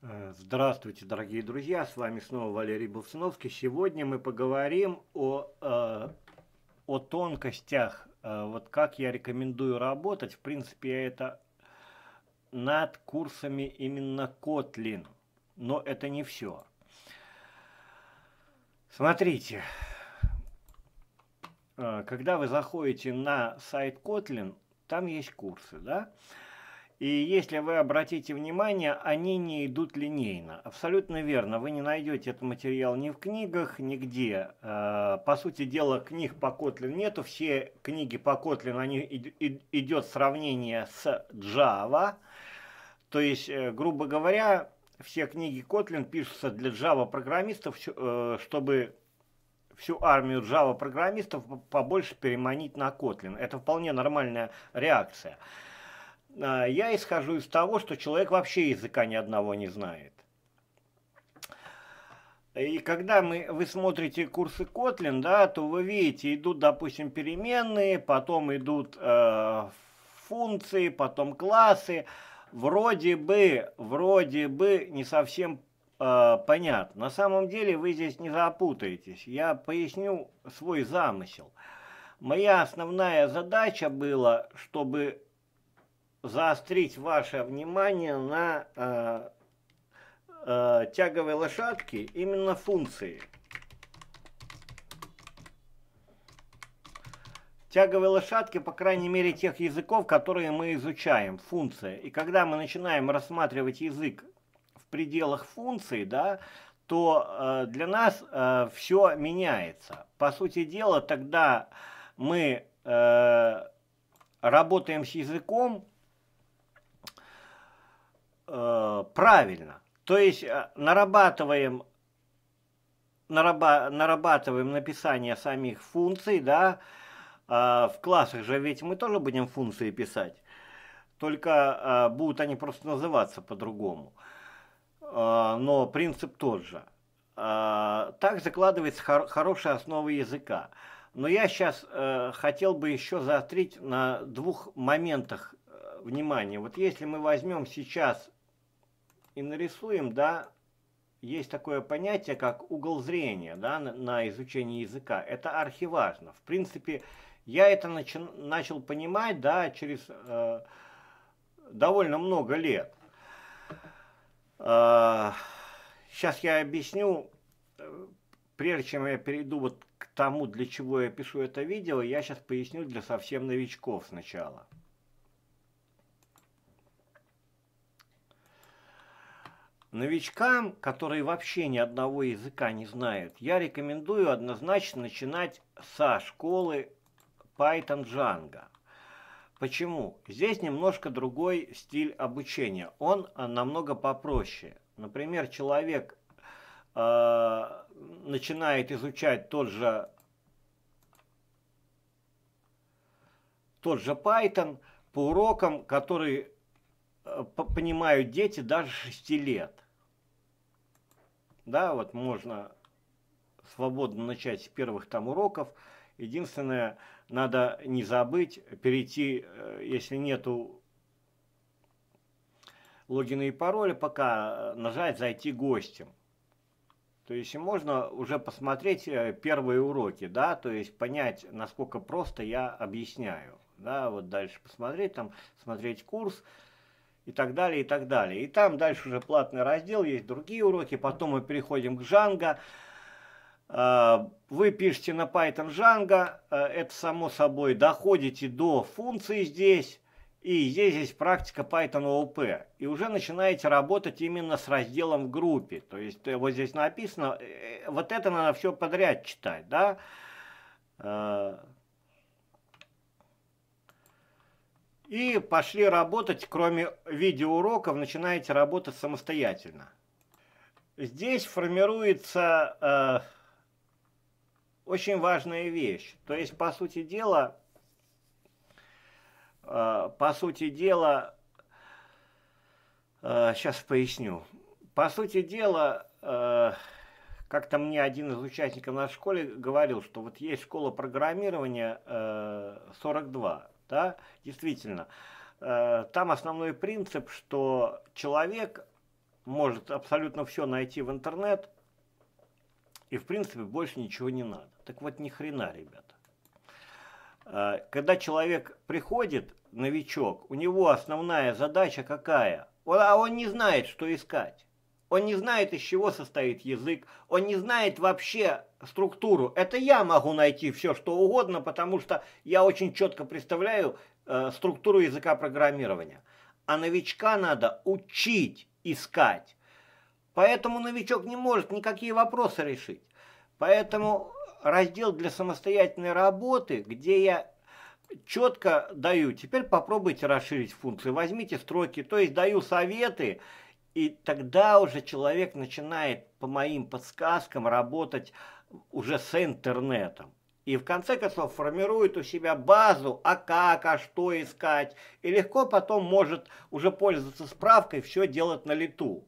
Э, здравствуйте, дорогие друзья! С вами снова Валерий Болсуновский. Сегодня мы поговорим о, э, о тонкостях, э, вот как я рекомендую работать. В принципе, это над курсами именно Kotlin, но это не все. Смотрите, когда вы заходите на сайт Kotlin, там есть курсы, да? Да и если вы обратите внимание, они не идут линейно. Абсолютно верно, вы не найдете этот материал ни в книгах, нигде. А, по сути дела, книг по Kotlin нету. Все книги по Kotlin, они идет сравнение с Java. То есть, э, грубо говоря, все книги Kotlin пишутся для Java-программистов, э, чтобы всю армию Java-программистов побольше переманить на Kotlin. Это вполне нормальная реакция. А, я исхожу из того, что человек вообще языка ни одного не знает. И когда мы, вы смотрите курсы Kotlin, да, то вы видите, идут, допустим, переменные, потом идут э, функции, потом классы. Вроде бы, вроде бы не совсем э, понятно. На самом деле вы здесь не запутаетесь. Я поясню свой замысел. Моя основная задача была, чтобы заострить ваше внимание на э, э, тяговой лошадке именно функции. Тяговые лошадки, по крайней мере, тех языков, которые мы изучаем, функция. И когда мы начинаем рассматривать язык в пределах функции, да, то э, для нас э, все меняется. По сути дела, тогда мы э, работаем с языком э, правильно. То есть э, нарабатываем, нараба, нарабатываем написание самих функций, да, э, в классах же ведь мы тоже будем функции писать, только э, будут они просто называться по-другому. Э, но принцип тот же. Э, так закладывается хор хорошая основа языка. Но я сейчас э, хотел бы еще заострить на двух моментах э, внимание. Вот если мы возьмем сейчас и нарисуем, да, есть такое понятие, как угол зрения, да, на, изучение языка. Это архиважно. В принципе, я это начи, начал понимать, да, через э, довольно много лет. Э, сейчас я объясню, э, прежде чем я перейду вот к тому, для чего я пишу это видео, я сейчас поясню для совсем новичков сначала. Новичкам, которые вообще ни одного языка не знают, я рекомендую однозначно начинать со школы Python Django. Почему? Здесь немножко другой стиль обучения. Он э, намного попроще. Например, человек э, начинает изучать тот же, тот же Python по урокам, которые Э, понимают дети даже 6 лет. Да, вот можно свободно начать с первых там уроков. Единственное, надо не забыть перейти, э, если нету логина и пароля, пока э, нажать «Зайти гостем». То есть можно уже посмотреть первые уроки, да, то есть понять, насколько просто я объясняю. Да, вот дальше посмотреть, там, смотреть курс, и так далее, и так далее. И там дальше уже платный раздел, есть другие уроки. Потом мы переходим к Django. А, вы пишете на Python Django, а, это само собой, доходите до функции здесь, и здесь есть практика Python OOP. И уже начинаете работать именно с разделом в группе. То есть э, вот здесь написано, э, э, вот это надо все подряд читать, да? А, И пошли работать, кроме видеоуроков, начинаете работать самостоятельно. Здесь формируется э, очень важная вещь. То есть, по сути дела, э, по сути дела, э, сейчас поясню. По сути дела, э, как-то мне один из участников нашей школе говорил, что вот есть школа программирования э, 42. Да? Действительно, э, там основной принцип, что человек может абсолютно все найти в интернет, и в принципе больше ничего не надо. Так вот, ни хрена, ребята. Э, когда человек приходит, новичок, у него основная задача какая? А он не знает, что искать. Он не знает, из чего состоит язык. Он не знает вообще, структуру. Это я могу найти все, что угодно, потому что я очень четко представляю э, структуру языка программирования. А новичка надо учить, искать. Поэтому новичок не может никакие вопросы решить. Поэтому раздел для самостоятельной работы, где я четко даю, теперь попробуйте расширить функции, возьмите строки, то есть даю советы, и тогда уже человек начинает по моим подсказкам работать уже с интернетом. И в конце концов формирует у себя базу, а как, а что искать. И легко потом может уже пользоваться справкой, все делать на лету.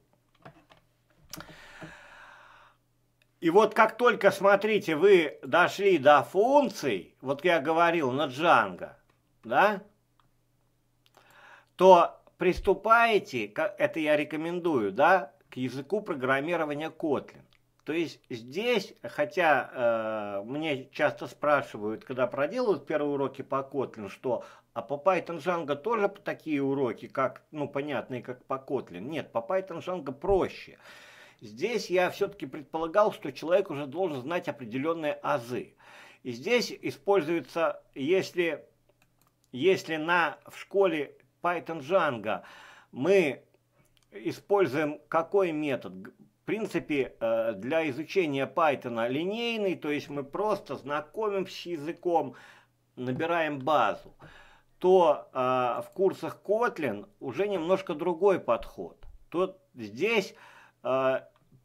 И вот как только, смотрите, вы дошли до функций, вот я говорил, на Django, да, то приступаете, это я рекомендую, да, к языку программирования Kotlin. То есть здесь, хотя э, мне часто спрашивают, когда проделывают первые уроки по Kotlin, что а по Python Django тоже такие уроки, как, ну, понятные, как по Kotlin. Нет, по Python Django проще. Здесь я все-таки предполагал, что человек уже должен знать определенные азы. И здесь используется, если, если на, в школе Python Django мы используем какой метод? принципе, э, для изучения Python линейный, то есть мы просто знакомимся с языком, набираем базу, то э, в курсах Kotlin уже немножко другой подход. То здесь э,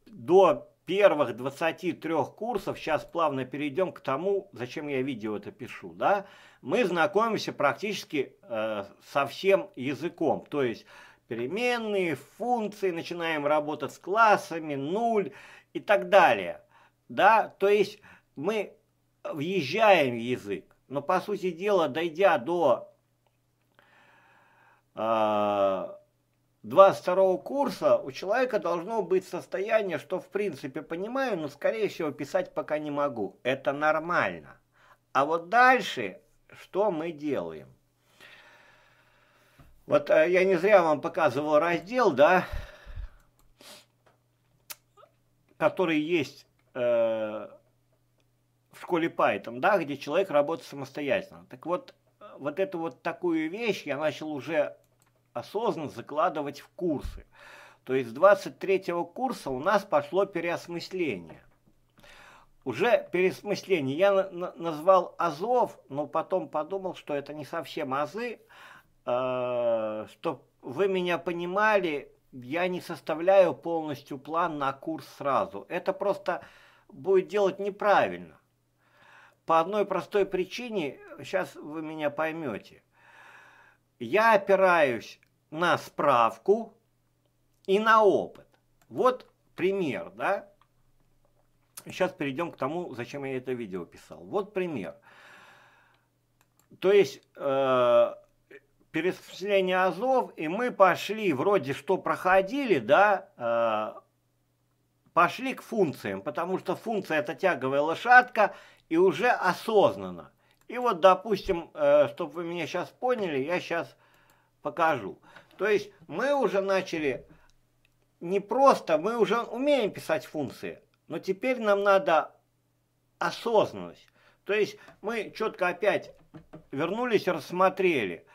до первых 23 курсов, сейчас плавно перейдем к тому, зачем я видео это пишу, да, мы знакомимся практически э, со всем языком, то есть переменные, функции, начинаем работать с классами, нуль и так далее. Да, то есть мы въезжаем в язык, но по сути дела, дойдя до э, а, 22 курса, у человека должно быть состояние, что в принципе понимаю, но скорее всего писать пока не могу. Это нормально. А вот дальше что мы делаем? Вот э, я не зря вам показывал раздел, да, который есть э, в школе Python, да, где человек работает самостоятельно. Так вот, вот эту вот такую вещь я начал уже осознанно закладывать в курсы. То есть с 23 курса у нас пошло переосмысление. Уже переосмысление. Я на назвал Азов, но потом подумал, что это не совсем Азы, Э, чтобы вы меня понимали, я не составляю полностью план на курс сразу. Это просто будет делать неправильно. По одной простой причине, сейчас вы меня поймете. Я опираюсь на справку и на опыт. Вот пример, да? Сейчас перейдем к тому, зачем я это видео писал. Вот пример. То есть, э, перечисление азов, и мы пошли, вроде что проходили, да, э, пошли к функциям, потому что функция это тяговая лошадка, и уже осознанно. И вот, допустим, э, чтобы вы меня сейчас поняли, я сейчас покажу. То есть мы уже начали, не просто, мы уже умеем писать функции, но теперь нам надо осознанность. То есть мы четко опять вернулись, рассмотрели –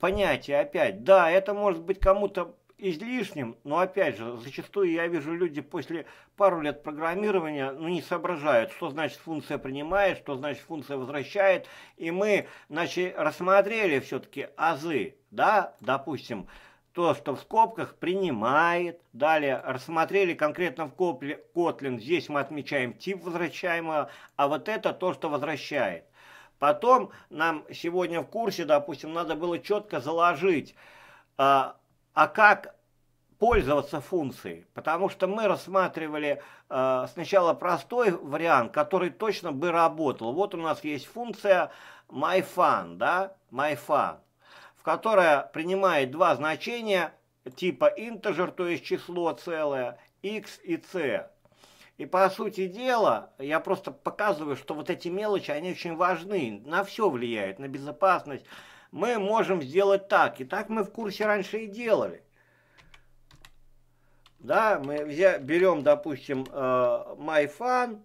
понятие опять. Да, это может быть кому-то излишним, но опять же, зачастую я вижу люди после пару лет программирования, ну не соображают, что значит функция принимает, что значит функция возвращает, и мы, значит, рассмотрели все-таки азы, да, допустим, то, что в скобках принимает, далее рассмотрели конкретно в Kotlin, здесь мы отмечаем тип возвращаемого, а вот это то, что возвращает. Потом нам сегодня в курсе, допустим, надо было четко заложить, а, а как пользоваться функцией, потому что мы рассматривали э, сначала простой вариант, который точно бы работал. Вот у нас есть функция myFun, да, myFun, в которая принимает два значения типа integer, то есть число целое, x и c. И по сути дела, я просто показываю, что вот эти мелочи, они очень важны, на все влияют, на безопасность. Мы можем сделать так, и так мы в курсе раньше и делали. Да, мы взя берем, допустим, э, MyFun.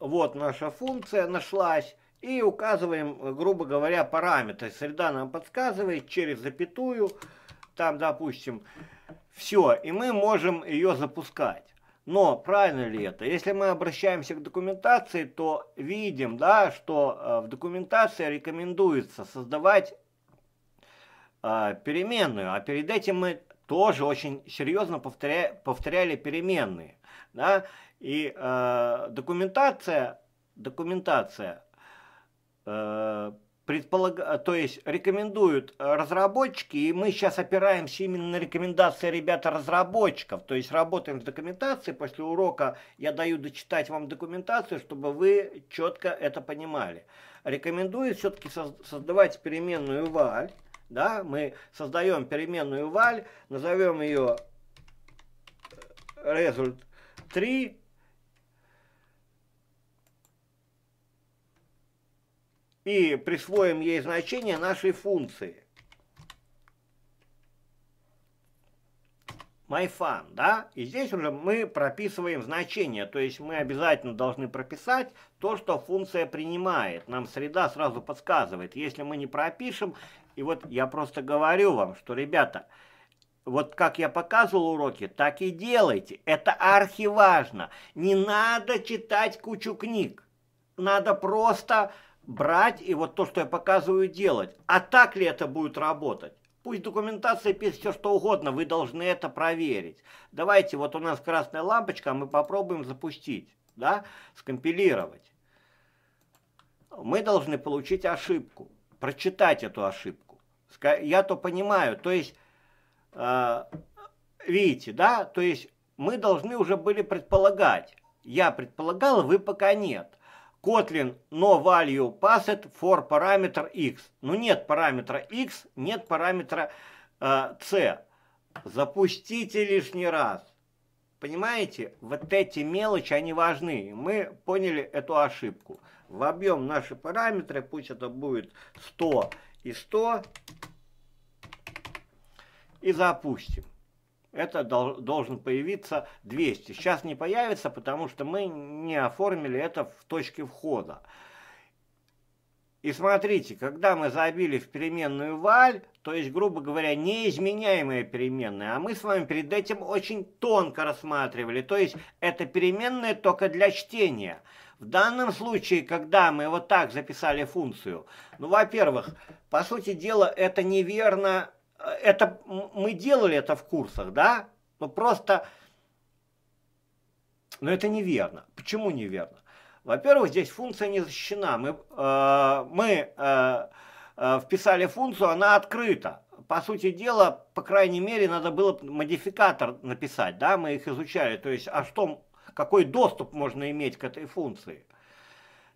Вот наша функция нашлась. И указываем, грубо говоря, параметры. Среда нам подсказывает через запятую, там, допустим, все, и мы можем ее запускать. Но правильно ли это? Если мы обращаемся к документации, то видим, да, что э, в документации рекомендуется создавать э, переменную, а перед этим мы тоже очень серьезно повторя... повторяли переменные. Да? И э, документация, документация э, предполаг... А, то есть рекомендуют а, разработчики, и мы сейчас опираемся именно на рекомендации ребята-разработчиков, то есть работаем с документацией, после урока я даю дочитать вам документацию, чтобы вы четко это понимали. Рекомендую все-таки создавать переменную валь, да, мы создаем переменную валь, назовем ее result 3, и присвоим ей значение нашей функции. myFun, да, и здесь уже мы прописываем значение, то есть мы обязательно должны прописать то, что функция принимает. Нам среда сразу подсказывает, если мы не пропишем, и вот я просто говорю вам, что, ребята, вот как я показывал уроки, так и делайте. Это архиважно. Не надо читать кучу книг. Надо просто брать и вот то, что я показываю, делать. А так ли это будет работать? Пусть документация пишет все что угодно, вы должны это проверить. Давайте, вот у нас красная лампочка, а мы попробуем запустить, да, скомпилировать. Мы должны получить ошибку, прочитать эту ошибку. Я то понимаю, то есть, э, видите, да, то есть мы должны уже были предполагать. Я предполагал, вы пока нет. Kotlin no value passed for параметр x. Ну нет параметра x, нет параметра э, c. Запустите лишний раз. Понимаете, вот эти мелочи, они важны. Мы поняли эту ошибку. Вобьем наши параметры, пусть это будет 100 и 100. И запустим это дол должен появиться 200. Сейчас не появится, потому что мы не оформили это в точке входа. И смотрите, когда мы забили в переменную валь, то есть, грубо говоря, неизменяемая переменная, а мы с вами перед этим очень тонко рассматривали, то есть это переменная только для чтения. В данном случае, когда мы вот так записали функцию, ну, во-первых, по сути дела, это неверно это мы делали это в курсах, да? но ну, просто, но это неверно. Почему неверно? Во-первых, здесь функция не защищена. Мы, э, мы э, э, вписали функцию, она открыта. По сути дела, по крайней мере, надо было модификатор написать, да, мы их изучали. То есть, а что, какой доступ можно иметь к этой функции?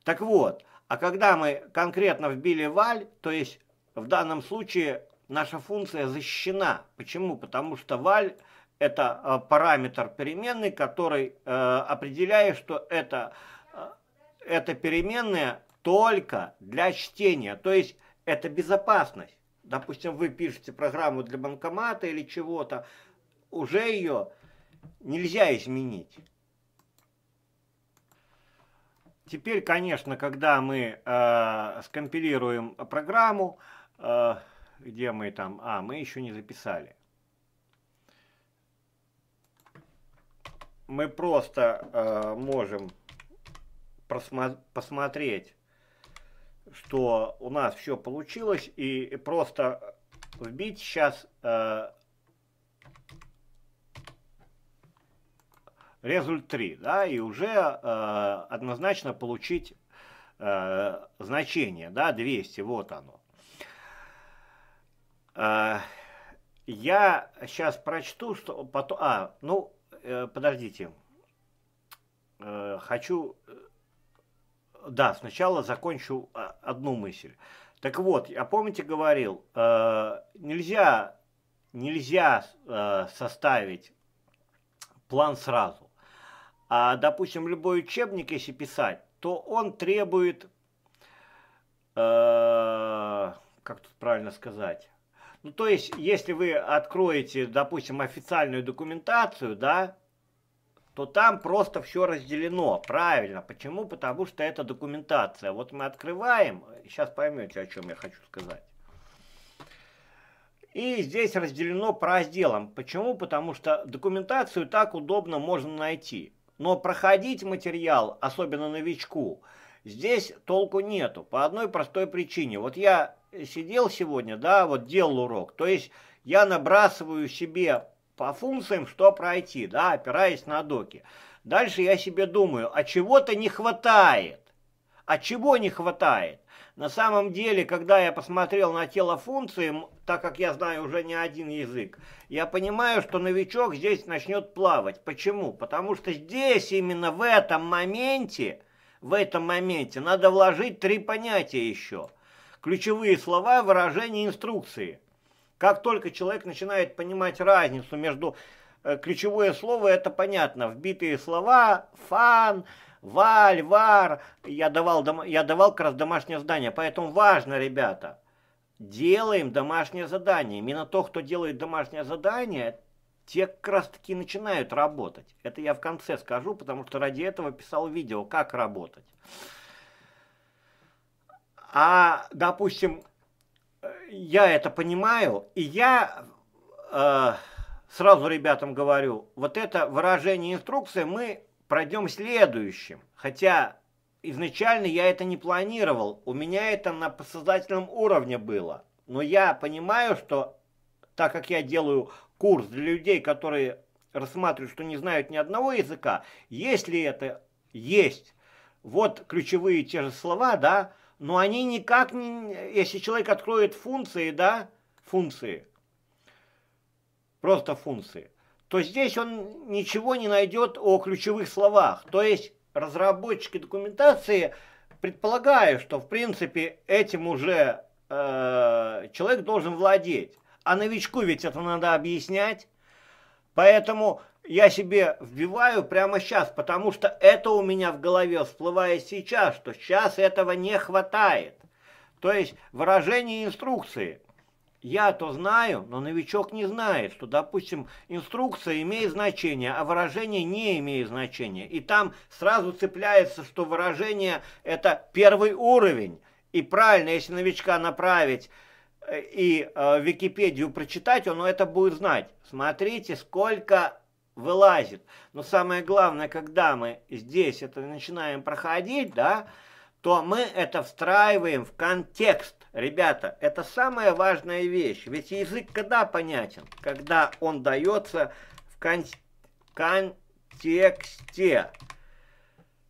Так вот, а когда мы конкретно вбили валь, то есть в данном случае наша функция защищена. Почему? Потому что валь это э, параметр переменной, который э, определяет, что это, э, это переменная только для чтения. То есть это безопасность. Допустим, вы пишете программу для банкомата или чего-то, уже ее нельзя изменить. Теперь, конечно, когда мы э, скомпилируем программу, э, где мы там... А, мы еще не записали. Мы просто э, можем посмотреть, что у нас все получилось, и просто вбить сейчас э, результ 3, да, и уже э, однозначно получить э, значение, да, 200, вот оно. А, я сейчас прочту, что потом... А, ну, э, подождите. Э, хочу... Э, да, сначала закончу а, одну мысль. Так вот, я помните говорил, нельзя, нельзя составить план сразу. А, допустим, любой учебник, если писать, то он требует, как тут правильно сказать, ну, то есть, если вы откроете, допустим, официальную документацию, да, то там просто все разделено. Правильно. Почему? Потому что это документация. Вот мы открываем, сейчас поймете, о чем я хочу сказать. И здесь разделено по разделам. Почему? Потому что документацию так удобно можно найти. Но проходить материал, особенно новичку, здесь толку нету по одной простой причине. Вот я сидел сегодня, да, вот делал урок, то есть я набрасываю себе по функциям, что пройти, да, опираясь на доки. Дальше я себе думаю, а чего-то не хватает. А чего не хватает? На самом деле, когда я посмотрел на тело функции, так как я знаю уже не один язык, я понимаю, что новичок здесь начнет плавать. Почему? Потому что здесь именно в этом моменте в этом моменте надо вложить три понятия еще. Ключевые слова, выражения, инструкции. Как только человек начинает понимать разницу между э, ключевое слово, это понятно, вбитые слова, фан, валь, вар, я давал, я давал как раз домашнее задание, поэтому важно, ребята, делаем домашнее задание. Именно то, кто делает домашнее задание, те как раз таки начинают работать. Это я в конце скажу, потому что ради этого писал видео, как работать. А, допустим, я это понимаю, и я э, сразу ребятам говорю, вот это выражение инструкции мы пройдем следующим. Хотя изначально я это не планировал, у меня это на подсознательном уровне было. Но я понимаю, что так как я делаю курс для людей, которые рассматривают, что не знают ни одного языка, если это есть, вот ключевые те же слова, да, но они никак не, если человек откроет функции, да, функции, просто функции, то здесь он ничего не найдет о ключевых словах. То есть разработчики документации, предполагают, что в принципе этим уже э, человек должен владеть. А новичку ведь это надо объяснять. Поэтому я себе вбиваю прямо сейчас, потому что это у меня в голове всплывает сейчас, что сейчас этого не хватает. То есть выражение инструкции. Я-то знаю, но новичок не знает, что, допустим, инструкция имеет значение, а выражение не имеет значения. И там сразу цепляется, что выражение – это первый уровень. И правильно, если новичка направить и э, Википедию прочитать, он это будет знать. Смотрите, сколько вылазит. Но самое главное, когда мы здесь это начинаем проходить, да, то мы это встраиваем в контекст. Ребята, это самая важная вещь. Ведь язык когда понятен? Когда он дается в кон контексте.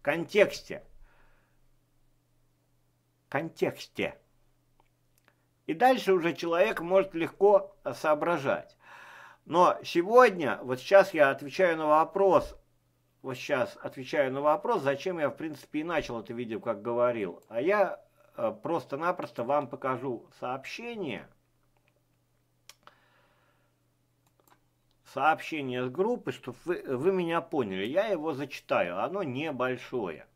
Контексте. Контексте. И дальше уже человек может легко э, соображать. Но сегодня, вот сейчас я отвечаю на вопрос, вот сейчас отвечаю на вопрос, зачем я, в принципе, и начал это видео, как говорил. А я э, просто-напросто вам покажу сообщение. Сообщение с группы, чтобы вы, вы меня поняли. Я его зачитаю, оно небольшое.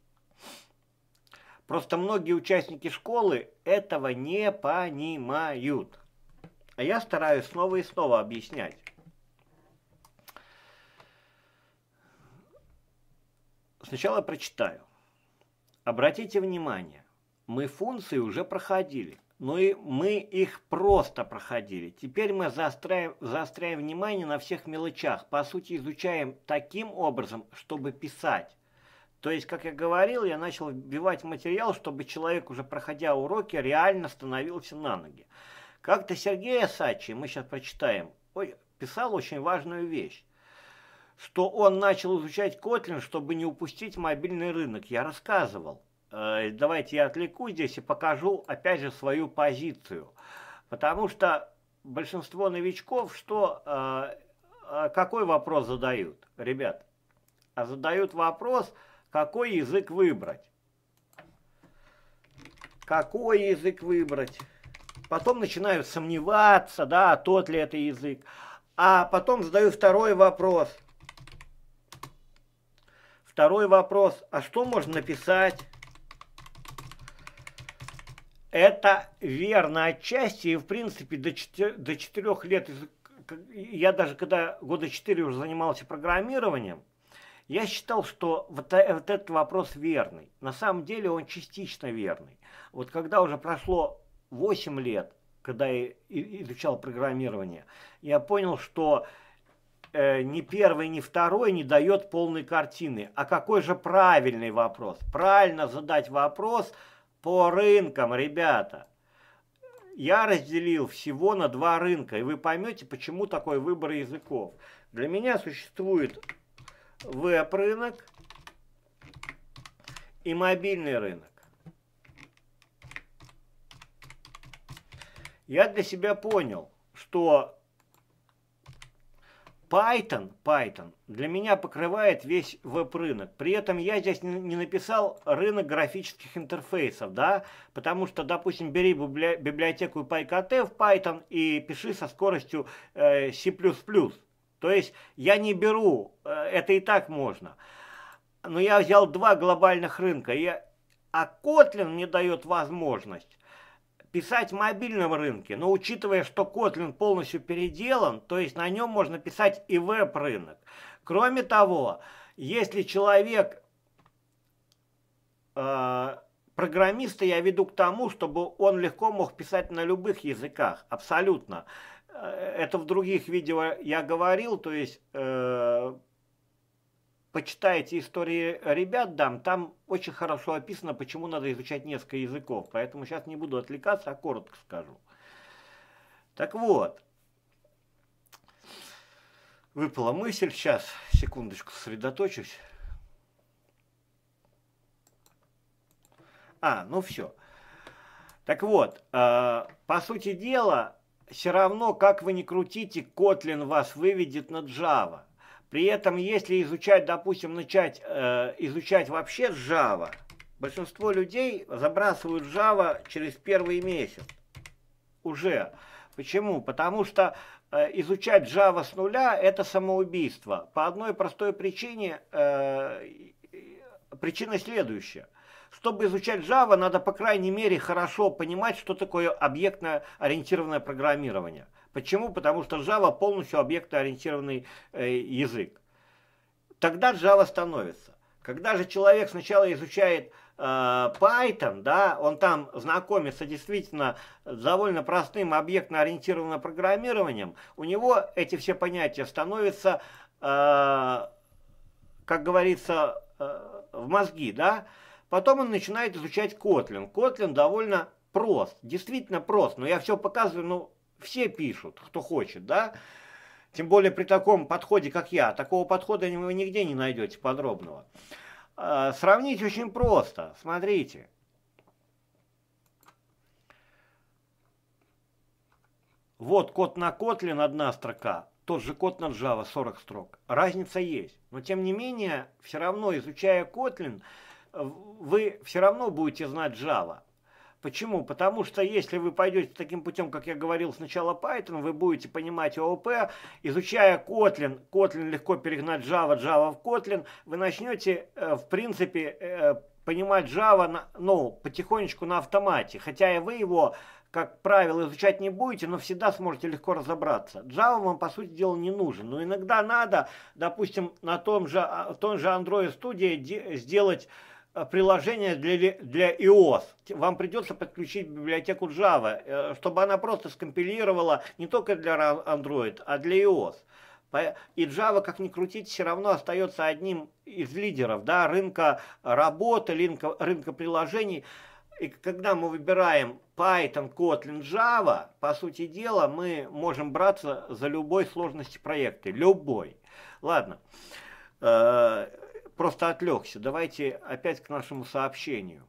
Просто многие участники школы этого не понимают. А я стараюсь снова и снова объяснять. Сначала прочитаю. Обратите внимание, мы функции уже проходили, но и мы их просто проходили. Теперь мы заостряем, заостряем внимание на всех мелочах, по сути изучаем таким образом, чтобы писать. То есть, как я говорил, я начал вбивать материал, чтобы человек, уже проходя уроки, реально становился на ноги. Как-то Сергей Асачи, мы сейчас прочитаем, писал очень важную вещь что он начал изучать котлин, чтобы не упустить мобильный рынок. Я рассказывал. Э, давайте я отвлеку здесь и покажу, опять же, свою позицию. Потому что большинство новичков, что, э, э, какой вопрос задают, ребят? А задают вопрос, какой язык выбрать? Какой язык выбрать? Потом начинаю сомневаться, да, тот ли это язык. А потом задаю второй вопрос. Второй вопрос. А что можно написать? Это верно отчасти. И, в принципе, до 4, до 4 лет, я даже когда года четыре уже занимался программированием, я считал, что вот, э, вот этот вопрос верный. На самом деле он частично верный. Вот когда уже прошло 8 лет, когда я изучал программирование, я понял, что э, ни первый, ни второй не дает полной картины. А какой же правильный вопрос? Правильно задать вопрос по рынкам, ребята. Я разделил всего на два рынка, и вы поймете, почему такой выбор языков. Для меня существует веб-рынок и мобильный рынок. Я для себя понял, что Python, Python для меня покрывает весь веб-рынок. При этом я здесь не написал рынок графических интерфейсов, да, потому что, допустим, бери библиотеку PyKT в Python и пиши со скоростью э, C++. То есть я не беру, э, это и так можно. Но я взял два глобальных рынка, я, а Kotlin мне дает возможность писать в мобильном рынке, но учитывая, что Kotlin полностью переделан, то есть на нем можно писать и веб-рынок. Кроме того, если человек, э, программиста я веду к тому, чтобы он легко мог писать на любых языках, Абсолютно Э, это в других видео я говорил, то есть э, почитайте истории ребят, дам, там очень хорошо описано, почему надо изучать несколько языков, поэтому сейчас не буду отвлекаться, а коротко скажу. Так вот, выпала мысль, сейчас, секундочку, сосредоточусь. А, ну все. Так вот, э, по сути дела, все равно, как вы ни крутите, Kotlin вас выведет на Java. При этом, если изучать, допустим, начать э, изучать вообще Java, большинство людей забрасывают Java через первый месяц уже. Почему? Потому что э, изучать Java с нуля – это самоубийство. По одной простой причине, э, причина следующая – чтобы изучать Java, надо, по крайней мере, хорошо понимать, что такое объектно-ориентированное программирование. Почему? Потому что Java полностью объектно-ориентированный э, язык. Тогда Java становится. Когда же человек сначала изучает э, Python, да, он там знакомится действительно с довольно простым объектно-ориентированным программированием, у него эти все понятия становятся, э, как говорится, э, в мозги, да, Потом он начинает изучать Kotlin. Kotlin довольно прост, действительно прост, но я все показываю, ну, все пишут, кто хочет, да? Тем более при таком подходе, как я. Такого подхода вы нигде не найдете подробного. А, сравнить очень просто. Смотрите. Вот код на Kotlin одна строка, тот же код на Java 40 строк. Разница есть. Но тем не менее, все равно изучая Kotlin, вы все равно будете знать Java. Почему? Потому что если вы пойдете таким путем, как я говорил, сначала Python, вы будете понимать ООП, изучая Kotlin, Kotlin легко перегнать Java, Java в Kotlin, вы начнете, э, в принципе, э, понимать Java, ну, потихонечку на автомате, хотя и вы его, как правило, изучать не будете, но всегда сможете легко разобраться. Java вам, по сути дела, не нужен, но иногда надо, допустим, на том же, а, том же Android Studio сделать Э, приложение для, для iOS. Вам придется подключить библиотеку Java, э, чтобы она просто скомпилировала не только для Android, а для iOS. И Java, как ни крутить, все равно остается одним из лидеров да, рынка работы, рынка, рынка приложений. И когда мы выбираем Python, Kotlin, Java, по сути дела, мы можем браться за любой сложности проекта. Любой. Ладно. Э, просто отвлекся. Давайте опять к нашему сообщению.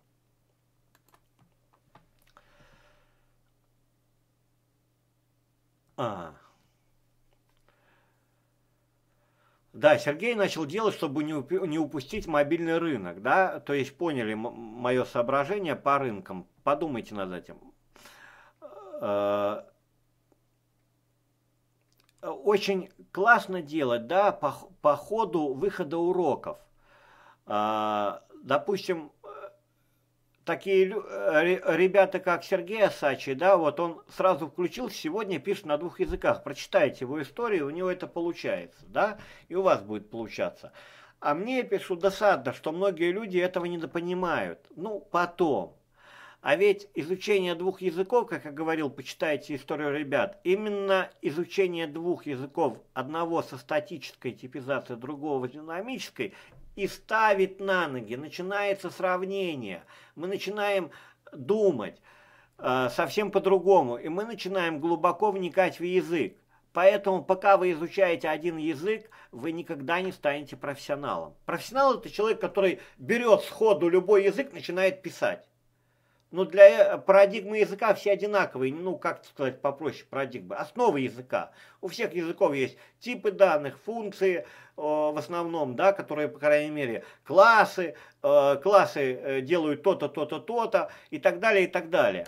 А. Да, Сергей начал делать, чтобы не, уп не упустить мобильный рынок, да, то есть поняли мое соображение по рынкам, подумайте над этим. Э очень классно делать, да, по, по ходу выхода уроков – а, допустим, э, такие э, ребята, как Сергей Асачи, да, вот он сразу включил, сегодня пишет на двух языках. Прочитайте его историю, у него это получается, да, и у вас будет получаться. А мне пишут досадно, что многие люди этого недопонимают. Ну, потом. А ведь изучение двух языков, как я говорил, почитайте историю ребят, именно изучение двух языков, одного со статической типизацией, другого с динамической, и ставит на ноги. Начинается сравнение. Мы начинаем думать э, совсем по-другому. И мы начинаем глубоко вникать в язык. Поэтому, пока вы изучаете один язык, вы никогда не станете профессионалом. Профессионал – это человек, который берет сходу любой язык, начинает писать но ну, для э, парадигмы языка все одинаковые, ну, как сказать попроще парадигмы, основы языка. У всех языков есть типы данных, функции э, в основном, да, которые, по крайней мере, классы, э, классы э, делают то-то, то-то, то-то и так далее, и так далее.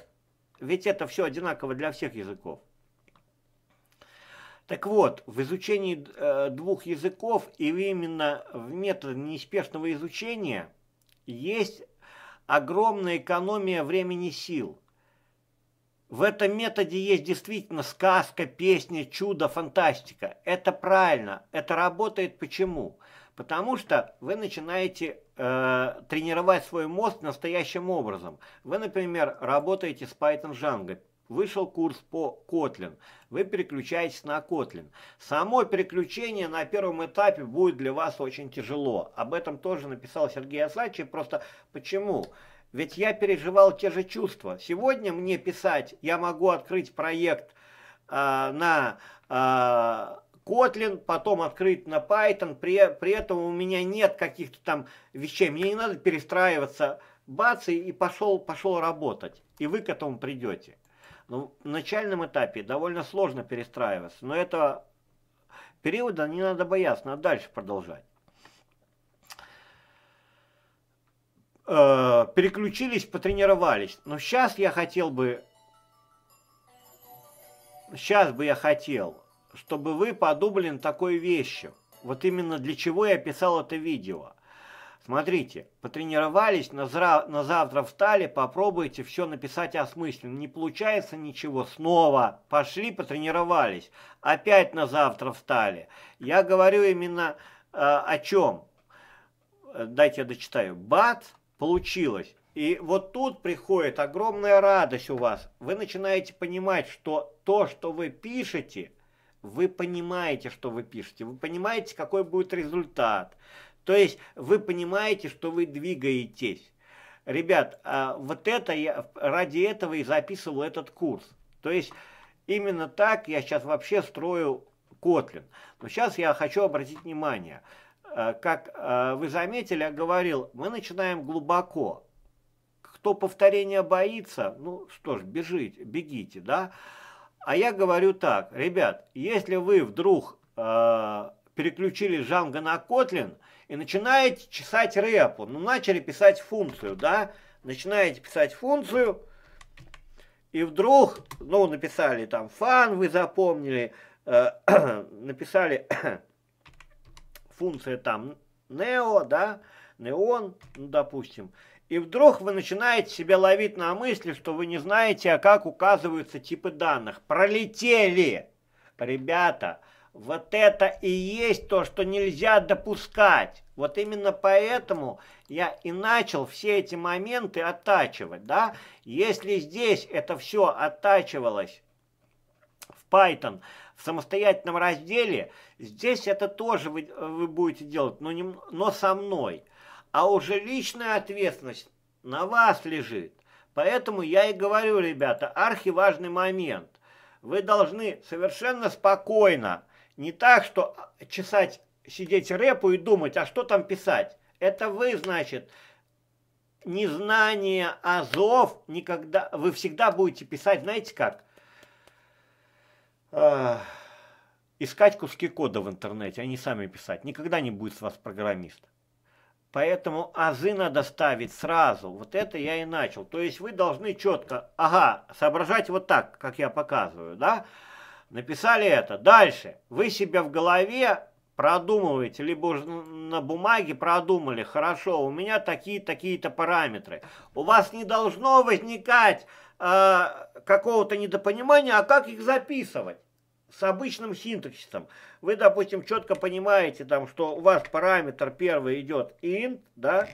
Ведь это все одинаково для всех языков. Так вот, в изучении э, двух языков и именно в методе неспешного изучения есть огромная экономия времени сил. В этом методе есть действительно сказка, песня, чудо, фантастика. Это правильно, это работает почему? Потому что вы начинаете э, тренировать свой мозг настоящим образом. Вы, например, работаете с Python Django, Вышел курс по Kotlin. Вы переключаетесь на Kotlin. Само переключение на первом этапе будет для вас очень тяжело. Об этом тоже написал Сергей Асачев. Просто почему? Ведь я переживал те же чувства. Сегодня мне писать, я могу открыть проект э, на э, Kotlin, потом открыть на Python. При, при этом у меня нет каких-то там вещей. Мне не надо перестраиваться. Бац, и пошел, пошел работать. И вы к этому придете. Но ну, в начальном этапе довольно сложно перестраиваться, но этого периода не надо бояться, надо дальше продолжать. Э, переключились, потренировались. Но сейчас я хотел бы, сейчас бы я хотел, чтобы вы подумали на такой вещи. Вот именно для чего я писал это видео. Смотрите, потренировались, на, зра... на завтра встали, попробуйте все написать осмысленно. Не получается ничего, снова пошли, потренировались, опять на завтра встали. Я говорю именно э, о чем? Э, дайте я дочитаю. Бат получилось. И вот тут приходит огромная радость у вас. Вы начинаете понимать, что то, что вы пишете, вы понимаете, что вы пишете, вы понимаете, какой будет результат. Результат то есть вы понимаете, что вы двигаетесь. Ребят, а вот это я ради этого и записывал этот курс. То есть именно так я сейчас вообще строю Kotlin. Но сейчас я хочу обратить внимание. А, как а, вы заметили, я говорил, мы начинаем глубоко. Кто повторения боится, ну что ж, бежите, бегите, да? А я говорю так, ребят, если вы вдруг э, переключили Жанга на Kotlin – и начинаете чесать репу. Ну, начали писать функцию, да? Начинаете писать функцию, и вдруг, ну, написали там фан, вы запомнили, э, написали функция там нео, да, неон, ну, допустим. И вдруг вы начинаете себя ловить на мысли, что вы не знаете, а как указываются типы данных. Пролетели! Ребята, вот это и есть то, что нельзя допускать. Вот именно поэтому я и начал все эти моменты оттачивать, да. Если здесь это все оттачивалось в Python, в самостоятельном разделе, здесь это тоже вы, вы будете делать, но, не, но со мной. А уже личная ответственность на вас лежит. Поэтому я и говорю, ребята, архиважный момент. Вы должны совершенно спокойно не так, что чесать, сидеть рэпу и думать, а что там писать. Это вы, значит, незнание азов никогда... Вы всегда будете писать, знаете как? Э, искать куски кода в интернете, а не сами писать. Никогда не будет с вас программист. Поэтому азы надо ставить сразу. Вот это я и начал. То есть вы должны четко, ага, соображать вот так, как я показываю, да? Да Написали это. Дальше. Вы себя в голове продумываете, либо уже на бумаге продумали, хорошо, у меня такие-то такие параметры. У вас не должно возникать э, какого-то недопонимания, а как их записывать? с обычным синтаксисом. Вы, допустим, четко понимаете, там, что у вас параметр первый идет int, да,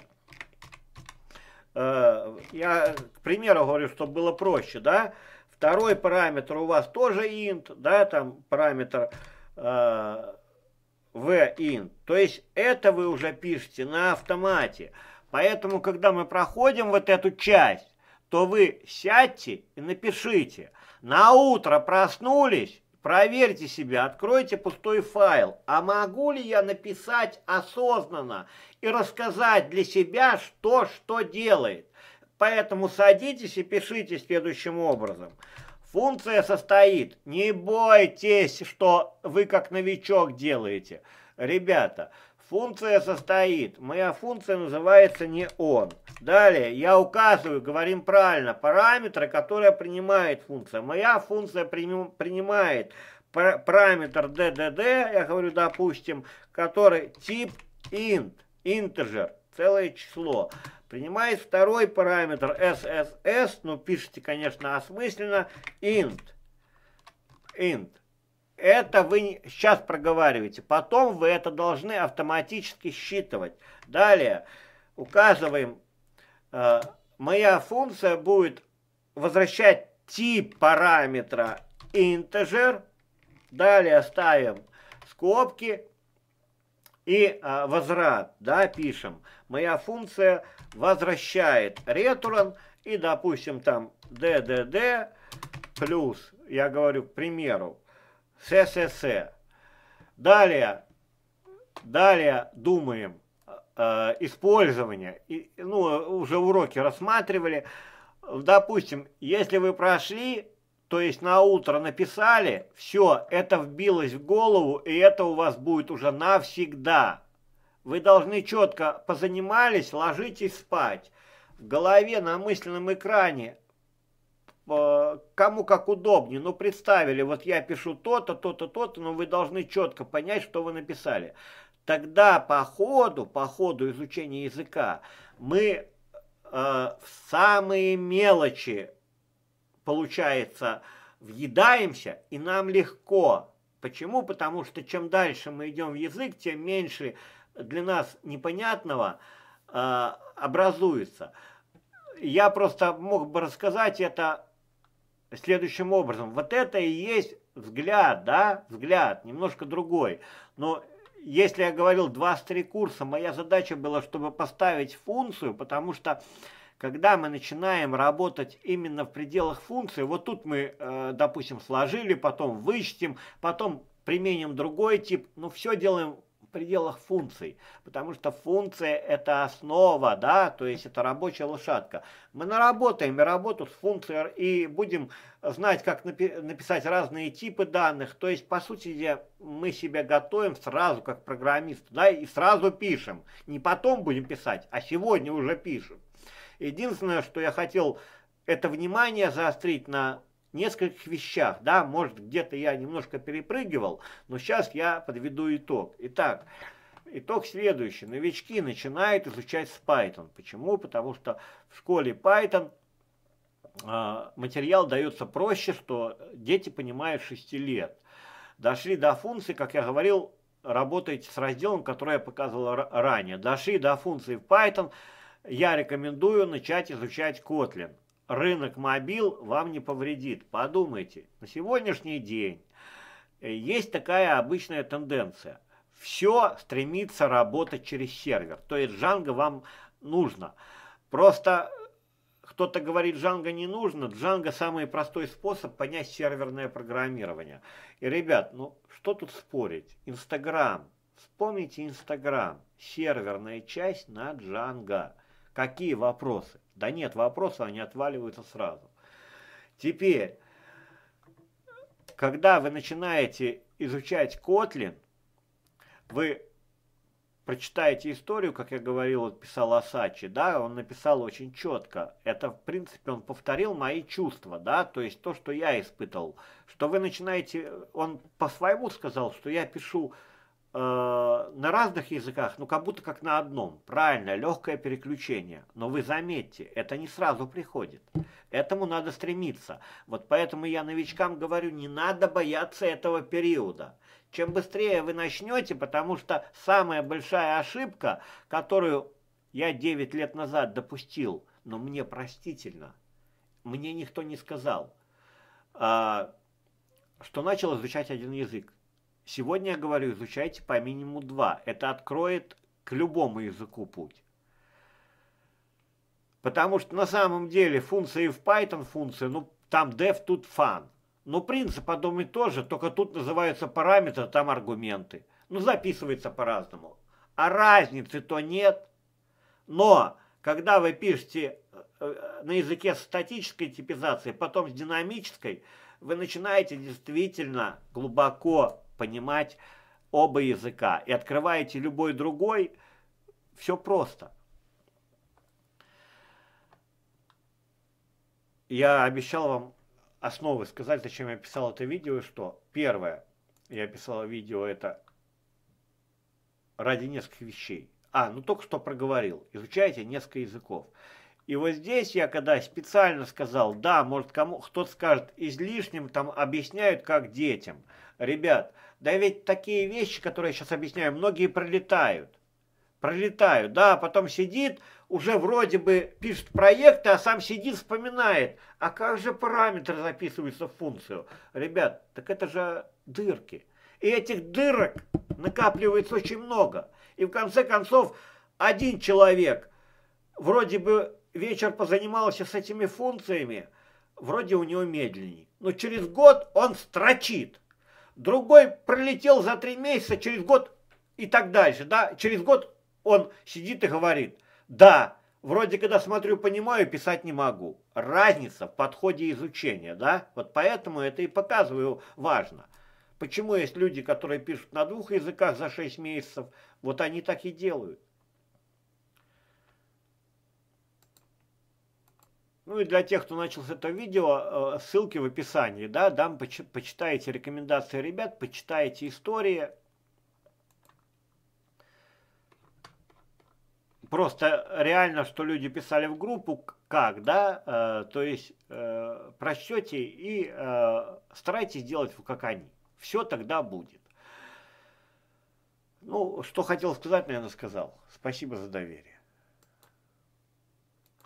э, я, к примеру, говорю, чтобы было проще, да, Второй параметр у вас тоже int, да, там параметр э, v int. То есть это вы уже пишете на автомате. Поэтому, когда мы проходим вот эту часть, то вы сядьте и напишите. На утро проснулись, проверьте себя, откройте пустой файл. А могу ли я написать осознанно и рассказать для себя, что что делает? Поэтому садитесь и пишите следующим образом. Функция состоит, не бойтесь, что вы как новичок делаете. Ребята, Функция состоит. Моя функция называется не он. Далее я указываю, говорим правильно, параметры, которые принимает функция. Моя функция принимает параметр DDD, я говорю, допустим, который тип int, integer целое число. Принимает второй параметр SSS, ну пишите, конечно, осмысленно, int. int. Это вы сейчас проговариваете, потом вы это должны автоматически считывать. Далее указываем, э, моя функция будет возвращать тип параметра integer, далее ставим скобки и э, возврат, да, пишем моя функция возвращает return и, допустим, там ddd плюс, я говорю, к примеру, ссс. Далее, далее думаем э, использование, и, ну, уже уроки рассматривали. Допустим, если вы прошли, то есть на утро написали, все, это вбилось в голову, и это у вас будет уже навсегда. Вы должны четко позанимались, ложитесь спать. В голове на мысленном экране э, кому как удобнее, но ну, представили, вот я пишу то-то, то-то, то-то, но вы должны четко понять, что вы написали. Тогда по ходу, по ходу изучения языка мы э, в самые мелочи, получается, въедаемся, и нам легко. Почему? Потому что чем дальше мы идем в язык, тем меньше для нас непонятного э, образуется. Я просто мог бы рассказать это следующим образом. Вот это и есть взгляд, да, взгляд, немножко другой. Но если я говорил 23 курса, моя задача была, чтобы поставить функцию, потому что когда мы начинаем работать именно в пределах функции, вот тут мы, э, допустим, сложили, потом вычтем, потом применим другой тип, но ну, все делаем пределах функций, потому что функция это основа, да, то есть это рабочая лошадка. Мы наработаем работу с функцией и будем знать, как напи написать разные типы данных, то есть по сути мы себя готовим сразу как программист, да, и сразу пишем, не потом будем писать, а сегодня уже пишем. Единственное, что я хотел это внимание заострить на нескольких вещах, да, может где-то я немножко перепрыгивал, но сейчас я подведу итог. Итак, итог следующий. Новички начинают изучать Python. Почему? Потому что в школе Python а, материал дается проще, что дети понимают 6 лет. Дошли до функции, как я говорил, работаете с разделом, который я показывал ранее. Дошли до функции в Python, я рекомендую начать изучать Kotlin рынок мобил вам не повредит. Подумайте, на сегодняшний день э, есть такая обычная тенденция. Все стремится работать через сервер. То есть Django вам нужно. Просто э, кто-то говорит, Django не нужно. Django самый простой способ понять серверное программирование. И, ребят, ну что тут спорить? Инстаграм. Вспомните Инстаграм. Серверная часть на Django. Какие вопросы? Да нет вопроса, они отваливаются сразу. Теперь, когда вы начинаете изучать Котлин, вы прочитаете историю, как я говорил, вот писал Асачи, да, он написал очень четко. Это, в принципе, он повторил мои чувства, да, то есть то, что я испытал. Что вы начинаете, он по-своему сказал, что я пишу Э, на разных языках, ну как будто как на одном. Правильно, легкое переключение. Но вы заметьте, это не сразу приходит. Этому надо стремиться. Вот поэтому я новичкам говорю, не надо бояться этого периода. Чем быстрее вы начнете, потому что самая большая ошибка, которую я 9 лет назад допустил, но мне простительно, мне никто не сказал, э, что начал изучать один язык. Сегодня я говорю, изучайте по минимуму два. Это откроет к любому языку путь. Потому что на самом деле функции в Python функции, ну там dev, тут fun. Но ну, принцип одном и тот же, только тут называются параметры, там аргументы. Ну записывается по-разному. А разницы-то нет. Но когда вы пишете э, э, на языке статической типизации, потом с динамической, вы начинаете действительно глубоко понимать оба языка. И открываете любой другой, все просто. Я обещал вам основы сказать, зачем я писал это видео что. Первое, я писал видео это ради нескольких вещей. А, ну только что проговорил. Изучайте несколько языков. И вот здесь я когда специально сказал, да, может кому кто-то скажет излишним, там объясняют как детям. Ребят, да ведь такие вещи, которые я сейчас объясняю, многие пролетают. Пролетают, да, потом сидит, уже вроде бы пишет проекты, а сам сидит, вспоминает, а как же параметры записываются в функцию? Ребят, так это же дырки. И этих дырок накапливается очень много. И в конце концов, один человек вроде бы вечер позанимался с этими функциями, вроде у него медленней. Но через год он строчит другой пролетел за три месяца, через год и так дальше, да, через год он сидит и говорит, да, вроде когда смотрю, понимаю, писать не могу. Разница в подходе изучения, да, вот поэтому это и показываю важно. Почему есть люди, которые пишут на двух языках за шесть месяцев, вот они так и делают. Ну и для тех, кто начал с этого видео, э, ссылки в описании, да, дам. Почитайте рекомендации ребят, почитайте истории. Просто реально, что люди писали в группу, как, да, э, то есть э, прочтете и э, старайтесь делать как они. Все тогда будет. Ну, что хотел сказать, наверное, сказал. Спасибо за доверие.